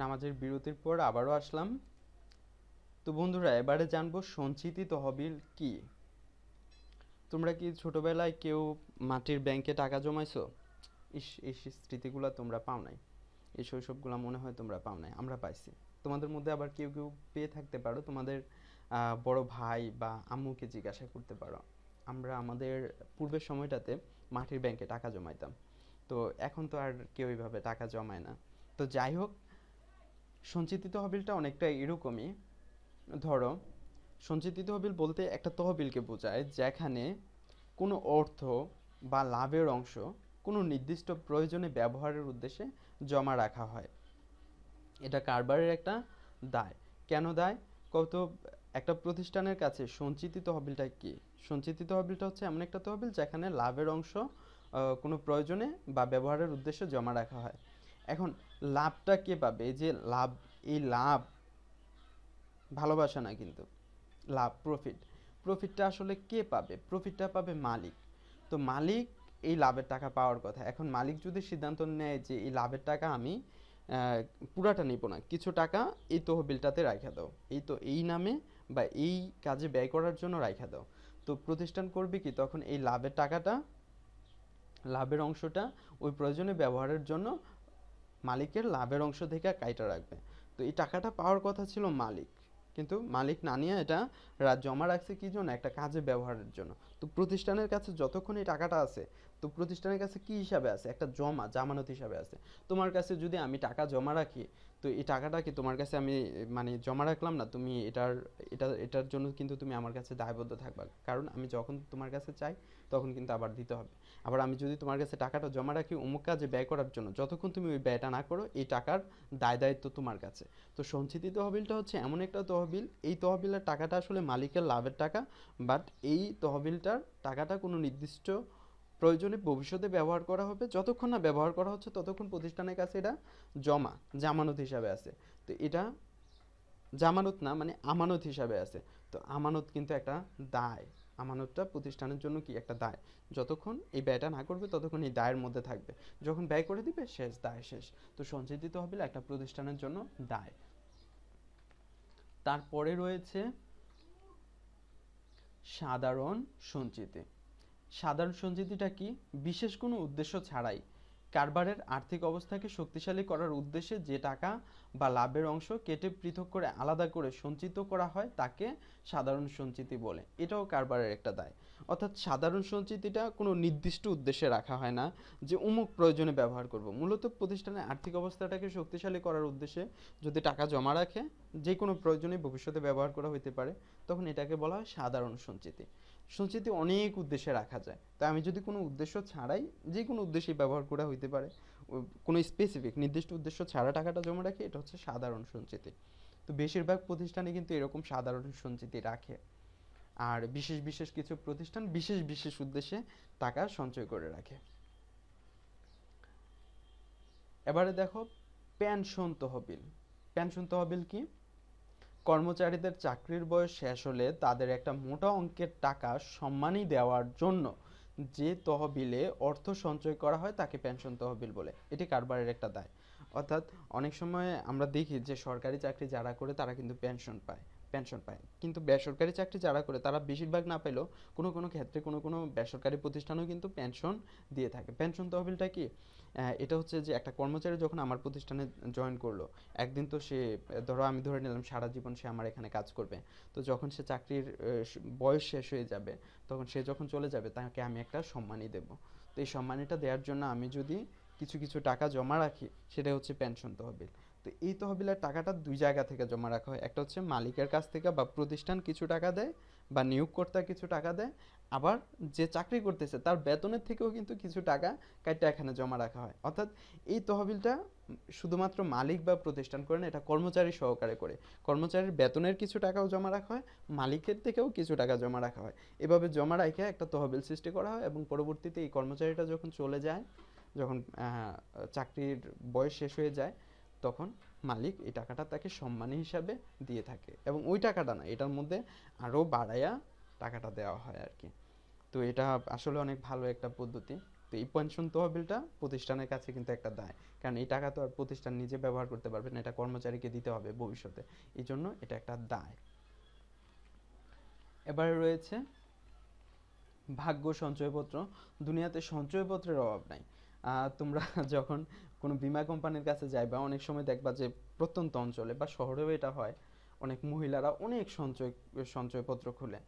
নামাজের বিরতির পর আবারও আসলাম তো বন্ধুরা এবারে জানবো সঞ্চিতি তহবিল কি তোমরা কি ছোটবেলায় কেউ মাটির ব্যাংকে টাকা জমাইছো ইস এই স্মৃতিগুলো তোমরা পাও নাই এই শৈশবগুলো মনে হয় তোমরা পাও নাই আমরা পাইছি তোমাদের মধ্যে আবার কেউ কেউ পেয়ে থাকতে পারো তোমাদের বড় ভাই বা আম্মুকে জিজ্ঞাসা করতে পারো আমরা আমাদের পূর্বের সময়টাতে মাটির ব্যাংকে টাকা জমাইতাম তো এখন তো আর কেউ এভাবে টাকা জমায় না তো যাই হোক সঞ্চিত তহবিলটা অনেকটা এরকমই ধরো সঞ্চিত তহবিল বলতে একটা তহবিলকে বোঝায় যেখানে কোনো অর্থ বা লাভের অংশ কোনো নির্দিষ্ট প্রয়োজনে ব্যবহারের উদ্দেশ্যে জমা রাখা হয় এটা কারবারের একটা দায় কেন দায় কত একটা প্রতিষ্ঠানের কাছে সঞ্চিত তহবিলটা কি সঞ্চিত তহবিলটা হচ্ছে এমন একটা তহবিল যেখানে লাভের অংশ কোনো প্রয়োজনে বা ব্যবহারের উদ্দেশ্যে জমা রাখা হয় এখন লাভটা কে পাবে যে লাভ এই লাভ ভালোবাসা না কিন্তু লাভ প্রফিট প্রফিটটা আসলে কে পাবে প্রফিটটা পাবে মালিক তো মালিক এই লাভের টাকা পাওয়ার কথা এখন মালিক যদি সিদ্ধান্ত নেয় যে এই লাভের টাকা আমি পুরাটা নিব না কিছু টাকা এই তহবিলটাতে রাখা দাও এই তো এই নামে বা এই কাজে ব্যয় করার জন্য রাখা দাও তো প্রতিষ্ঠান করবে কি তখন এই লাভের টাকাটা লাভের অংশটা ওই প্রয়োজনে ব্যবহারের জন্য মালিকের লাভের অংশ থেকে কাইটা রাখবে তো এই টাকাটা পাওয়ার কথা ছিল মালিক কিন্তু মালিক না নিয়ে এটা জমা রাখছে কি জন্য একটা কাজে ব্যবহারের জন্য তো প্রতিষ্ঠানের কাছে যতক্ষণ এই টাকাটা আছে তো প্রতিষ্ঠানের কাছে কি হিসাবে আছে একটা জমা জামানত হিসাবে আছে তোমার কাছে যদি আমি টাকা জমা রাখি তো এই টাকাটা কি তোমার কাছে আমি মানে জমা রাখলাম না তুমি এটার এটা এটার জন্য কিন্তু তুমি আমার কাছে দায়বদ্ধ থাকবা কারণ আমি যখন তোমার কাছে চাই তখন কিন্তু আবার দিতে হবে আবার আমি যদি তোমার কাছে টাকাটা জমা রাখি অমুক কাজে ব্যয় করার জন্য যতক্ষণ তুমি ওই ব্যয়টা না করো এই টাকার দায় দায়িত্ব তোমার কাছে তো সঞ্চিত তহবিলটা হচ্ছে এমন একটা তহবিল এই তহবিলের টাকাটা আসলে মালিকের লাভের টাকা বাট এই তহবিলটার টাকাটা কোনো নির্দিষ্ট প্রয়োজনে ভবিষ্যতে ব্যবহার করা হবে যতক্ষণ না ব্যবহার করা হচ্ছে ততক্ষণ প্রতিষ্ঠানের কাছে এটা জমা জামানত হিসাবে আছে তো এটা জামানত না মানে আমানত হিসাবে আছে তো আমানত কিন্তু একটা দায় আমানতটা প্রতিষ্ঠানের জন্য কি একটা দায় যতক্ষণ এই ব্যয়টা না করবে ততক্ষণ এই দায়ের মধ্যে থাকবে যখন ব্যয় করে দিবে শেষ দায় শেষ তো সঞ্চিত হবে একটা প্রতিষ্ঠানের জন্য দায় তারপরে রয়েছে সাধারণ সঞ্চিতি সাধারণ সঞ্চিতিটা কি বিশেষ কোনো উদ্দেশ্য ছাড়াই কারবারের আর্থিক অবস্থাকে শক্তিশালী করার উদ্দেশ্যে যে টাকা বা লাভের অংশ কেটে পৃথক করে আলাদা করে সঞ্চিত করা হয় তাকে সাধারণ সঞ্চিতি বলে এটাও কারবারের একটা দায় অর্থাৎ সাধারণ সঞ্চিতিটা কোনো নির্দিষ্ট উদ্দেশ্যে রাখা হয় না যে অমুক প্রয়োজনে ব্যবহার করব মূলত প্রতিষ্ঠানের আর্থিক অবস্থাটাকে শক্তিশালী করার উদ্দেশ্যে যদি টাকা জমা রাখে যে কোনো প্রয়োজনে ভবিষ্যতে ব্যবহার করা হতে পারে তখন এটাকে বলা হয় সাধারণ সঞ্চিতি সঞ্চিতি অনেক উদ্দেশ্যে রাখা যায় তাই আমি যদি কোনো উদ্দেশ্য ছাড়াই যে কোনো উদ্দেশ্যেই ব্যবহার করা হইতে পারে কোনো স্পেসিফিক নির্দিষ্ট উদ্দেশ্য ছাড়া টাকাটা জমা রাখি এটা হচ্ছে সাধারণ সঞ্চিতি তো বেশিরভাগ প্রতিষ্ঠানে কিন্তু এরকম সাধারণ সঞ্চিতি রাখে আর বিশেষ বিশেষ কিছু প্রতিষ্ঠান বিশেষ বিশেষ উদ্দেশ্যে টাকা সঞ্চয় করে রাখে এবারে দেখো পেনশন তহবিল পেনশন তহবিল কি কর্মচারীদের চাকরির বয়স শেষ হলে তাদের একটা মোটা অঙ্কের টাকা সম্মানই দেওয়ার জন্য যে তহবিলে অর্থ সঞ্চয় করা হয় তাকে পেনশন তহবিল বলে এটি কারবারের একটা দায় অর্থাৎ অনেক সময় আমরা দেখি যে সরকারি চাকরি যারা করে তারা কিন্তু পেনশন পায় পেনশন পায় কিন্তু বেসরকারি চাকরি যারা করে তারা বেশিরভাগ না পেলেও কোনো কোনো ক্ষেত্রে কোনো কোনো বেসরকারি প্রতিষ্ঠানও কিন্তু পেনশন দিয়ে থাকে পেনশন তহবিলটা কি এটা হচ্ছে যে একটা কর্মচারী যখন আমার প্রতিষ্ঠানে জয়েন করলো একদিন তো সে ধরো আমি ধরে নিলাম সারা জীবন সে আমার এখানে কাজ করবে তো যখন সে চাকরির বয়স শেষ হয়ে যাবে তখন সে যখন চলে যাবে তাকে আমি একটা সম্মানই দেব তো এই সম্মানীটা দেওয়ার জন্য আমি যদি কিছু কিছু টাকা জমা রাখি সেটা হচ্ছে পেনশন তহবিল তো এই তহবিলের টাকাটা দুই জায়গা থেকে জমা রাখা হয় একটা হচ্ছে মালিকের কাছ থেকে বা প্রতিষ্ঠান কিছু টাকা দেয় বা নিয়োগকর্তা কিছু টাকা দেয় আবার যে চাকরি করতেছে তার বেতনের থেকেও কিন্তু কিছু টাকা কাটটা এখানে জমা রাখা হয় অর্থাৎ এই তহবিলটা শুধুমাত্র মালিক বা প্রতিষ্ঠান করে না এটা কর্মচারী সহকারে করে কর্মচারীর বেতনের কিছু টাকাও জমা রাখা হয় মালিকের থেকেও কিছু টাকা জমা রাখা হয় এভাবে জমা রাখে একটা তহবিল সৃষ্টি করা হয় এবং পরবর্তীতে এই কর্মচারীটা যখন চলে যায় যখন চাকরির বয়স শেষ হয়ে যায় তখন মালিক এই টাকাটা তাকে সম্মানী হিসাবে দিয়ে থাকে এবং ওই টাকাটা না এটার মধ্যে আরও বাড়াইয়া টাকাটা দেওয়া হয় আর কি তো এটা আসলে অনেক ভালো একটা পদ্ধতি তো এই পেনশন তহবিলটা প্রতিষ্ঠানের কাছে কিন্তু একটা দায় কারণ এই টাকা তো আর প্রতিষ্ঠান নিজে ব্যবহার করতে পারবে না এটা কর্মচারীকে দিতে হবে ভবিষ্যতে এই জন্য এটা একটা দায় এবারে রয়েছে ভাগ্য সঞ্চয়পত্র দুনিয়াতে সঞ্চয়পত্রের অভাব নাই তোমরা যখন কোনো বিমা কোম্পানির কাছে বা অনেক সময় দেখবা যে প্রত্যন্ত অঞ্চলে বা শহরেও এটা হয় অনেক মহিলারা অনেক সঞ্চয় সঞ্চয়পত্র খুলে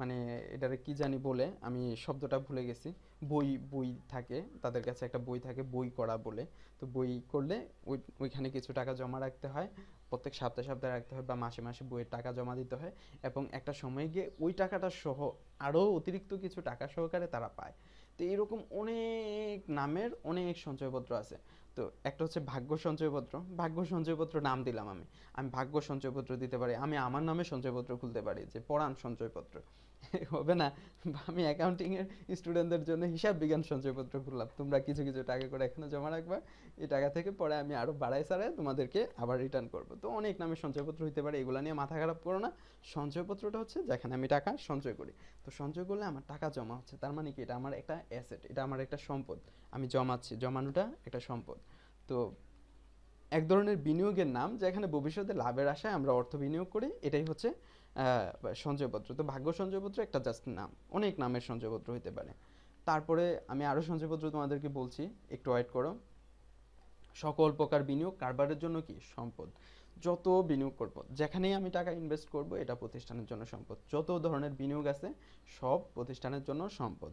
মানে এটারে কি জানি বলে আমি শব্দটা ভুলে গেছি বই বই থাকে তাদের কাছে একটা বই থাকে বই করা বলে তো বই করলে ওই ওইখানে কিছু টাকা জমা রাখতে হয় প্রত্যেক সপ্তাহে সপ্তাহে রাখতে হয় বা মাসে মাসে বইয়ের টাকা জমা দিতে হয় এবং একটা সময় গিয়ে ওই টাকাটা সহ আরও অতিরিক্ত কিছু টাকা সহকারে তারা পায় তো এরকম অনেক নামের অনেক সঞ্চয়পত্র আছে তো একটা হচ্ছে ভাগ্য সঞ্চয়পত্র ভাগ্য সঞ্চয়পত্র নাম দিলাম আমি আমি ভাগ্য সঞ্চয়পত্র দিতে পারি আমি আমার নামে সঞ্চয়পত্র খুলতে পারি যে পরাণ সঞ্চয়পত্র হবে না আমি অ্যাকাউন্টিং এর স্টুডেন্টদের জন্য হিসাব বিজ্ঞান সঞ্চয়পত্র খুললাম তোমরা কিছু কিছু টাকা করে এখানে জমা রাখবা এই টাকা থেকে পরে আমি আরো বাড়াই সারাই তোমাদেরকে আবার রিটার্ন করব তো অনেক নামে সঞ্চয়পত্র হইতে পারে এগুলো নিয়ে মাথা খারাপ করো না সঞ্চয়পত্রটা হচ্ছে যেখানে আমি টাকা সঞ্চয় করি তো সঞ্চয় করলে আমার টাকা জমা হচ্ছে তার মানে কি এটা আমার একটা অ্যাসেট এটা আমার একটা সম্পদ আমি জমাচ্ছি জমানোটা একটা সম্পদ তো এক ধরনের বিনিয়োগের নাম যেখানে ভবিষ্যতে লাভের আশায় আমরা অর্থ বিনিয়োগ করি এটাই হচ্ছে সঞ্চয়পত্র তো ভাগ্য সঞ্চয়পত্র একটা জাস্ট নাম অনেক নামের সঞ্চয়পত্র হইতে পারে তারপরে আমি আরও সঞ্চয়পত্র তোমাদেরকে বলছি একটু ওয়েট করো সকল প্রকার বিনিয়োগ কারবারের জন্য কি সম্পদ যত বিনিয়োগ করব যেখানেই আমি টাকা ইনভেস্ট করব এটা প্রতিষ্ঠানের জন্য সম্পদ যত ধরনের বিনিয়োগ আছে সব প্রতিষ্ঠানের জন্য সম্পদ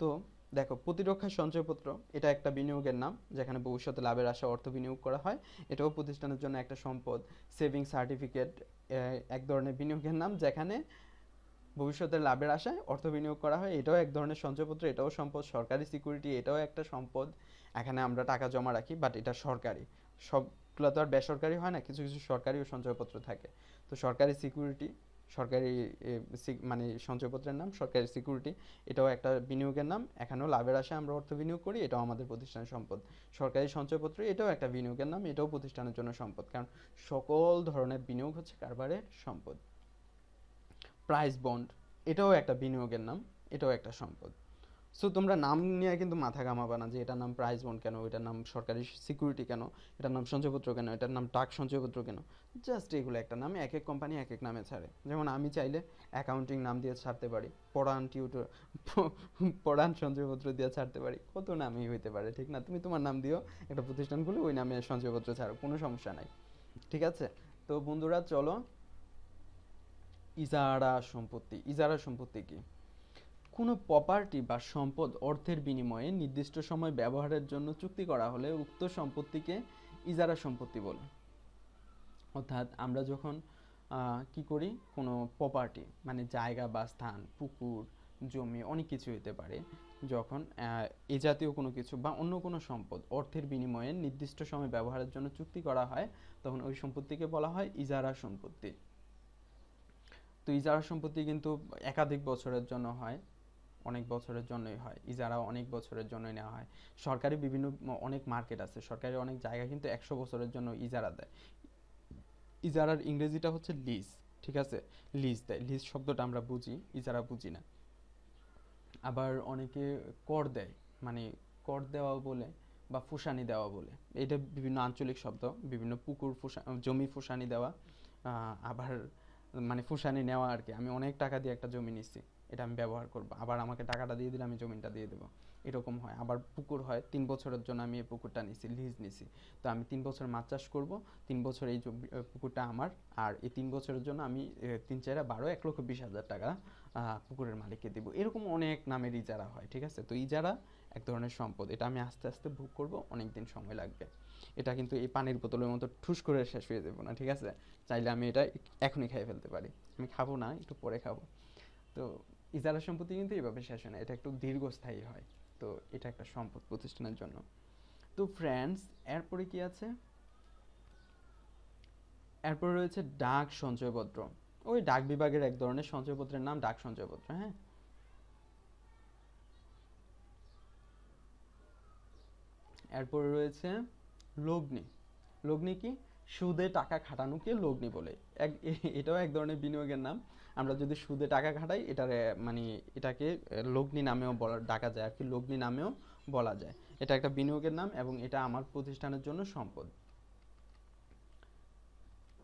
তো দেখো প্রতিরক্ষা সঞ্চয়পত্র এটা একটা বিনিয়োগের নাম যেখানে ভবিষ্যতে লাভের আশা অর্থ বিনিয়োগ করা হয় এটাও প্রতিষ্ঠানের জন্য একটা সম্পদ সেভিং সার্টিফিকেট এক ধরনের বিনিয়োগের নাম যেখানে ভবিষ্যতে লাভের আশায় অর্থ বিনিয়োগ করা হয় এটাও এক ধরনের সঞ্চয়পত্র এটাও সম্পদ সরকারি সিকিউরিটি এটাও একটা সম্পদ এখানে আমরা টাকা জমা রাখি বাট এটা সরকারি সবগুলো তো আর বেসরকারি হয় না কিছু কিছু সরকারিও সঞ্চয়পত্র থাকে তো সরকারি সিকিউরিটি সরকারি মানে সঞ্চয়পত্রের নাম সরকারি সিকিউরিটি এটাও একটা বিনিয়োগের নাম এখানেও লাভের আশায় আমরা অর্থ বিনিয়োগ করি এটাও আমাদের প্রতিষ্ঠানের সম্পদ সরকারি সঞ্চয়পত্র এটাও একটা বিনিয়োগের নাম এটাও প্রতিষ্ঠানের জন্য সম্পদ কারণ সকল ধরনের বিনিয়োগ হচ্ছে কারবারের সম্পদ প্রাইস বন্ড এটাও একটা বিনিয়োগের নাম এটাও একটা সম্পদ সো তোমরা নাম নিয়ে কিন্তু মাথা ঘামাবে না যে এটার নাম প্রাইজ বন্ড কেন এটার নাম সরকারি সিকিউরিটি কেন এটার নাম সঞ্চয়পত্র কেন এটার নাম টাক সঞ্চয়পত্র কেন জাস্ট এগুলো একটা নামে এক এক কোম্পানি এক এক নামে ছাড়ে যেমন আমি চাইলে অ্যাকাউন্টিং নাম দিয়ে ছাড়তে পারি পড়ান টিউটর পড়ান সঞ্চয়পত্র দিয়ে ছাড়তে পারি কত নামই হইতে পারে ঠিক না তুমি তোমার নাম দিও একটা প্রতিষ্ঠান খুলে ওই নামে সঞ্চয়পত্র ছাড়ো কোনো সমস্যা নাই ঠিক আছে তো বন্ধুরা চলো ইজারা সম্পত্তি ইজারা সম্পত্তি কি কোনো প্রপার্টি বা সম্পদ অর্থের বিনিময়ে নির্দিষ্ট সময় ব্যবহারের জন্য চুক্তি করা হলে উক্ত সম্পত্তিকে ইজারা সম্পত্তি বলে অর্থাৎ আমরা যখন কি করি কোনো প্রপার্টি মানে জায়গা বা স্থান পুকুর জমি অনেক কিছু হতে পারে যখন এ জাতীয় কোনো কিছু বা অন্য কোনো সম্পদ অর্থের বিনিময়ে নির্দিষ্ট সময় ব্যবহারের জন্য চুক্তি করা হয় তখন ওই সম্পত্তিকে বলা হয় ইজারা সম্পত্তি তো ইজারা সম্পত্তি কিন্তু একাধিক বছরের জন্য হয় অনেক বছরের জন্যই হয় ইজারা অনেক বছরের জন্যই নেওয়া হয় সরকারি বিভিন্ন অনেক মার্কেট আছে সরকারি অনেক জায়গা কিন্তু একশো বছরের জন্য ইজারা দেয় ইজারার ইংরেজিটা হচ্ছে লিজ ঠিক আছে লিজ দেয় লিজ শব্দটা আমরা বুঝি ইজারা বুঝি না আবার অনেকে কর দেয় মানে কর দেওয়া বলে বা ফুসানি দেওয়া বলে এটা বিভিন্ন আঞ্চলিক শব্দ বিভিন্ন পুকুর ফুসা জমি ফুসানি দেওয়া আবার মানে ফুসানি নেওয়া আর কি আমি অনেক টাকা দিয়ে একটা জমি নিচ্ছি এটা আমি ব্যবহার করবো আবার আমাকে টাকাটা দিয়ে দিলে আমি জমিনটা দিয়ে দেবো এরকম হয় আবার পুকুর হয় তিন বছরের জন্য আমি এই পুকুরটা নিছি লিজ নিছি তো আমি তিন বছর মাছ চাষ করবো তিন বছর এই পুকুরটা আমার আর এই তিন বছরের জন্য আমি তিন চার বারো এক লক্ষ বিশ হাজার টাকা পুকুরের মালিককে দেবো এরকম অনেক নামের ইজারা হয় ঠিক আছে তো ইজারা এক ধরনের সম্পদ এটা আমি আস্তে আস্তে ভোগ করব অনেক দিন সময় লাগবে এটা কিন্তু এই পানির বোতলের মতো ঠুস করে শেষ হয়ে যাবো না ঠিক আছে চাইলে আমি এটা এখনই খেয়ে ফেলতে পারি আমি খাবো না একটু পরে খাবো তো ইজারা সম্পত্তি কিন্তু এভাবে শেষ হয় না এটা একটু দীর্ঘস্থায়ী হয় তো এটা একটা সম্পদ প্রতিষ্ঠানের জন্য তো ফ্রেন্ডস এরপরে কি আছে এরপরে রয়েছে ডাক সঞ্চয়পত্র ওই ডাক বিভাগের এক ধরনের সঞ্চয়পত্রের নাম ডাক সঞ্চয়পত্র হ্যাঁ এরপরে রয়েছে লগ্নি লগ্নি কি সুদে টাকা খাটানোকে লগ্নি বলে এক এটাও এক ধরনের বিনিয়োগের নাম আমরা যদি সুদে টাকা খাটাই এটার মানে এটাকে লগ্নি নামেও বলা ডাকা যায় আর কি লগ্নি নামেও বলা যায় এটা একটা বিনিয়োগের নাম এবং এটা আমার প্রতিষ্ঠানের জন্য সম্পদ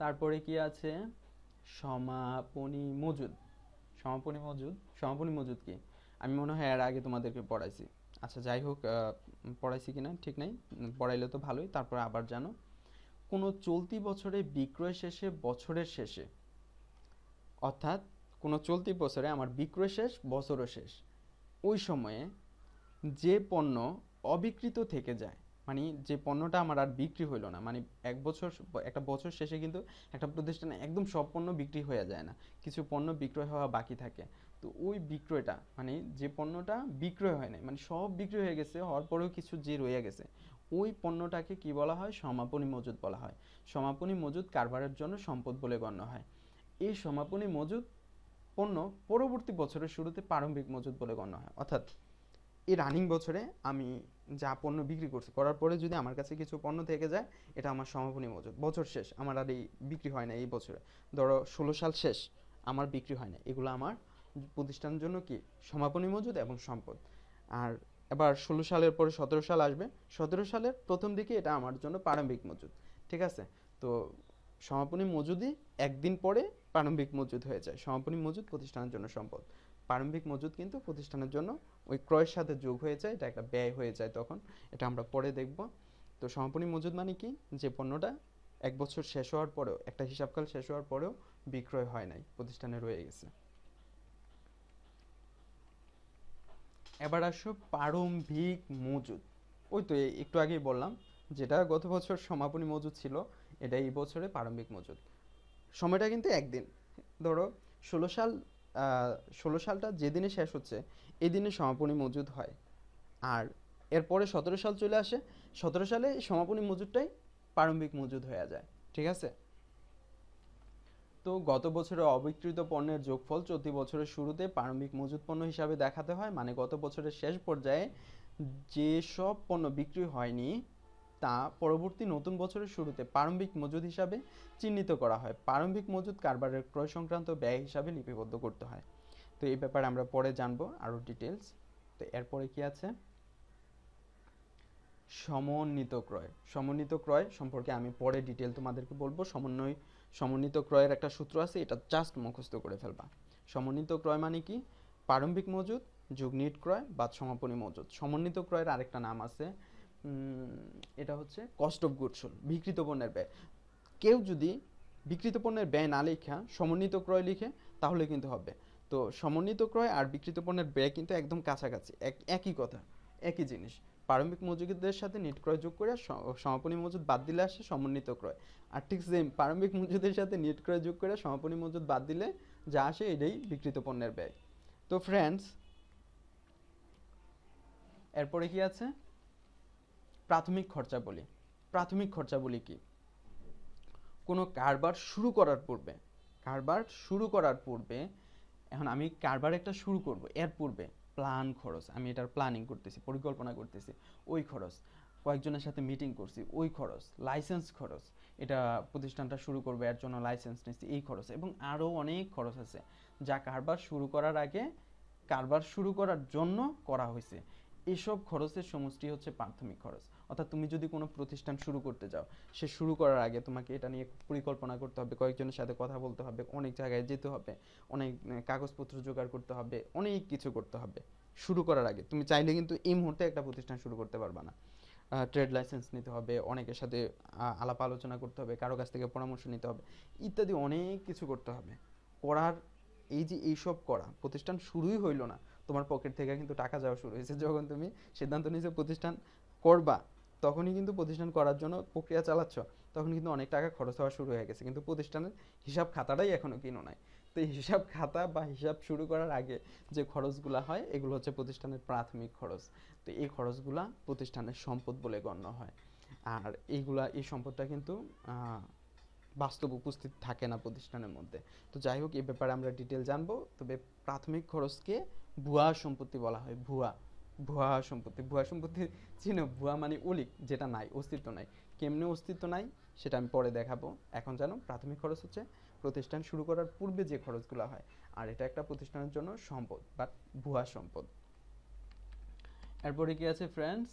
তারপরে কি আছে সমাপনী মজুদ সমাপনী মজুদ সমাপনী মজুদ কি আমি মনে হয় এর আগে তোমাদেরকে পড়াইছি আচ্ছা যাই হোক পড়াইছি কিনা ঠিক নাই পড়াইলে তো ভালোই তারপর আবার জানো কোনো চলতি বছরে বিক্রয় শেষে বছরের শেষে অর্থাৎ কোনো চলতি বছরে আমার বিক্রয় শেষ বছরও শেষ ওই সময়ে যে পণ্য অবিকৃত থেকে যায় মানে যে পণ্যটা আমার আর বিক্রি হইল না মানে এক বছর একটা বছর শেষে কিন্তু একটা প্রতিষ্ঠানে একদম সব পণ্য বিক্রি হয়ে যায় না কিছু পণ্য বিক্রয় হওয়া বাকি থাকে তো ওই বিক্রয়টা মানে যে পণ্যটা বিক্রয় হয় নাই মানে সব বিক্রয় হয়ে গেছে হওয়ার পরেও কিছু যে রয়ে গেছে ওই পণ্যটাকে কি বলা হয় সমাপনী মজুদ বলা হয় সমাপনী মজুদ কারবারের জন্য সম্পদ বলে গণ্য হয় এই সমাপনী মজুদ পণ্য পরবর্তী বছরের শুরুতে প্রারম্ভিক মজুদ বলে গণ্য হয় অর্থাৎ এই রানিং বছরে আমি যা পণ্য বিক্রি করছি করার পরে যদি আমার কাছে কিছু পণ্য থেকে যায় এটা আমার সমাপনী মজুদ বছর শেষ আমার আর এই বিক্রি হয় না এই বছরে ধরো ষোলো সাল শেষ আমার বিক্রি হয় না এগুলো আমার প্রতিষ্ঠানের জন্য কি সমাপনী মজুদ এবং সম্পদ আর এবার ষোলো সালের পরে সতেরো সাল আসবে সতেরো সালের প্রথম দিকে এটা আমার জন্য প্রারম্ভিক মজুদ ঠিক আছে তো সমাপনী মজুদই একদিন পরে প্রারম্ভিক মজুদ হয়ে যায় সমাপনী মজুদ প্রতিষ্ঠানের জন্য সম্পদ প্রারম্ভিক মজুদ কিন্তু প্রতিষ্ঠানের জন্য ওই ক্রয়ের সাথে যোগ হয়ে যায় এটা একটা ব্যয় হয়ে যায় তখন এটা আমরা পরে দেখব তো সমাপনী মজুদ মানে কি যে পণ্যটা এক বছর শেষ হওয়ার পরেও একটা হিসাবকাল শেষ হওয়ার পরেও বিক্রয় হয় নাই প্রতিষ্ঠানে রয়ে গেছে এবার আসো প্রারম্ভিক মজুদ ওই তো একটু আগেই বললাম যেটা গত বছর সমাপনী মজুদ ছিল এটা এই বছরে প্রারম্ভিক মজুদ সময়টা কিন্তু একদিন ধরো ষোলো সাল ষোলো সালটা যেদিনে শেষ হচ্ছে এদিনে সমাপনী মজুদ হয় আর এরপরে সতেরো সাল চলে আসে সতেরো সালে সমাপনী মজুদটাই প্রারম্ভিক মজুদ হয়ে যায় ঠিক আছে তো গত বছরের অবিক্রিত পণ্যের যোগফল চলতি বছরের শুরুতে প্রারম্ভিক মজুত পণ্য হিসাবে দেখাতে হয় মানে গত বছরের শেষ পর্যায়ে যেসব পণ্য বিক্রি হয়নি তা পরবর্তী নতুন বছরের শুরুতে প্রারম্ভিক মজুদ হিসাবে চিহ্নিত করা হয় প্রারম্ভিক মজুদ কারবারের ক্রয় সংক্রান্ত ব্যয় হিসাবে লিপিবদ্ধ করতে হয় তো এই ব্যাপারে আমরা পরে জানব আরও ডিটেলস তো এরপরে কি আছে সমন্বিত ক্রয় সমন্বিত ক্রয় সম্পর্কে আমি পরে ডিটেল তোমাদেরকে বলবো সমন্বয় সমন্বিত ক্রয়ের একটা সূত্র আছে এটা জাস্ট মুখস্থ করে ফেলবা সমন্বিত ক্রয় মানে কি প্রারম্ভিক মজুদ যুগনিট ক্রয় বা সমাপনী মজুদ সমন্বিত ক্রয়ের আরেকটা নাম আছে এটা হচ্ছে কস্ট অফ গুডসোল বিকৃত পণ্যের ব্যয় কেউ যদি বিকৃত পণ্যের ব্যয় না লেখা সমন্বিত ক্রয় লিখে তাহলে কিন্তু হবে তো সমন্বিত ক্রয় আর বিকৃত পণ্যের ব্যয় কিন্তু একদম কাছাকাছি একই কথা একই জিনিস প্রারম্ভিক মজুদের সাথে নেট ক্রয় যোগ করে সমাপনী মজুদ বাদ দিলে আসে সমন্বিত ক্রয় আর ঠিক সেম প্রারম্ভিক মজুদের সাথে নেট ক্রয় যোগ করে সমাপনী মজুদ বাদ দিলে যা আসে এটাই বিক্রিত পণ্যের ব্যয় তো ফ্রেন্ডস এরপরে কি আছে প্রাথমিক খরচাবলী প্রাথমিক খরচাবলী কি কোনো কারবার শুরু করার পূর্বে কারবার শুরু করার পূর্বে এখন আমি কারবার একটা শুরু করব এর পূর্বে প্ল্যান খরচ আমি এটার প্ল্যানিং করতেছি পরিকল্পনা করতেছি ওই খরচ কয়েকজনের সাথে মিটিং করছি ওই খরচ লাইসেন্স খরচ এটা প্রতিষ্ঠানটা শুরু করবে এর জন্য লাইসেন্স নিচ্ছি এই খরচ এবং আরও অনেক খরচ আছে যা কারবার শুরু করার আগে কারবার শুরু করার জন্য করা হয়েছে এসব খরচের সমষ্টি হচ্ছে প্রাথমিক খরচ অর্থাৎ তুমি যদি কোনো প্রতিষ্ঠান শুরু করতে যাও সে শুরু করার আগে তোমাকে এটা নিয়ে পরিকল্পনা করতে হবে কয়েকজনের সাথে কথা বলতে হবে অনেক জায়গায় যেতে হবে অনেক কাগজপত্র জোগাড় করতে হবে অনেক কিছু করতে হবে শুরু করার আগে তুমি চাইলে কিন্তু এই মুহূর্তে একটা প্রতিষ্ঠান শুরু করতে পারবে না ট্রেড লাইসেন্স নিতে হবে অনেকের সাথে আলাপ আলোচনা করতে হবে কারো কাছ থেকে পরামর্শ নিতে হবে ইত্যাদি অনেক কিছু করতে হবে করার এই যে এইসব করা প্রতিষ্ঠান শুরুই হইল না তোমার পকেট থেকে কিন্তু টাকা যাওয়া শুরু হয়েছে যখন তুমি সিদ্ধান্ত নিয়েছো প্রতিষ্ঠান করবা তখনই কিন্তু প্রতিষ্ঠান করার জন্য প্রক্রিয়া চালাচ্ছ তখন কিন্তু অনেক টাকা খরচ হওয়া শুরু হয়ে গেছে কিন্তু প্রতিষ্ঠানের হিসাব খাতাটাই এখনও কিনো নাই তো এই হিসাব খাতা বা হিসাব শুরু করার আগে যে খরচগুলো হয় এগুলো হচ্ছে প্রতিষ্ঠানের প্রাথমিক খরচ তো এই খরচগুলো প্রতিষ্ঠানের সম্পদ বলে গণ্য হয় আর এইগুলা এই সম্পদটা কিন্তু বাস্তব উপস্থিত থাকে না প্রতিষ্ঠানের মধ্যে তো যাই হোক এ ব্যাপারে আমরা ডিটেল জানবো তবে প্রাথমিক খরচকে ভুয়া সম্পত্তি বলা হয় ভুয়া ভুয়া সম্পত্তি ভুয়া সম্পত্তি চিহ্ন ভুয়া মানে উলিক যেটা নাই অস্তিত্ব নাই কেমনে অস্তিত্ব নাই সেটা আমি পরে দেখাবো এখন জানো প্রাথমিক খরচ হচ্ছে প্রতিষ্ঠান শুরু করার পূর্বে যে খরচগুলো হয় আর এটা একটা প্রতিষ্ঠানের জন্য সম্পদ বা ভুয়া সম্পদ এরপরে কি আছে ফ্রেন্ডস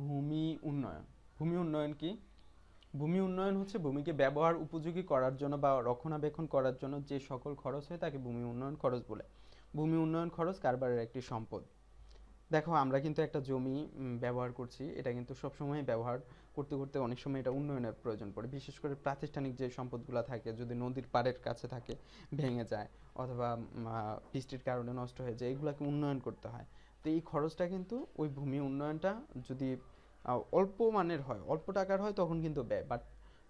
ভূমি উন্নয়ন ভূমি উন্নয়ন কি ভূমি উন্নয়ন হচ্ছে ভূমিকে ব্যবহার উপযোগী করার জন্য বা রক্ষণাবেক্ষণ করার জন্য যে সকল খরচ হয় তাকে ভূমি উন্নয়ন খরচ বলে ভূমি উন্নয়ন খরচ কারবারের একটি সম্পদ দেখো আমরা কিন্তু একটা জমি ব্যবহার করছি এটা কিন্তু সবসময় ব্যবহার করতে করতে অনেক সময় এটা উন্নয়নের প্রয়োজন পড়ে বিশেষ করে প্রাতিষ্ঠানিক যে সম্পদগুলো থাকে যদি নদীর পাড়ের কাছে থাকে ভেঙে যায় অথবা বৃষ্টির কারণে নষ্ট হয়ে যায় এগুলোকে উন্নয়ন করতে হয় তো এই খরচটা কিন্তু ওই ভূমি উন্নয়নটা যদি অল্প মানের হয় অল্প টাকার হয় তখন কিন্তু ব্যয় বাট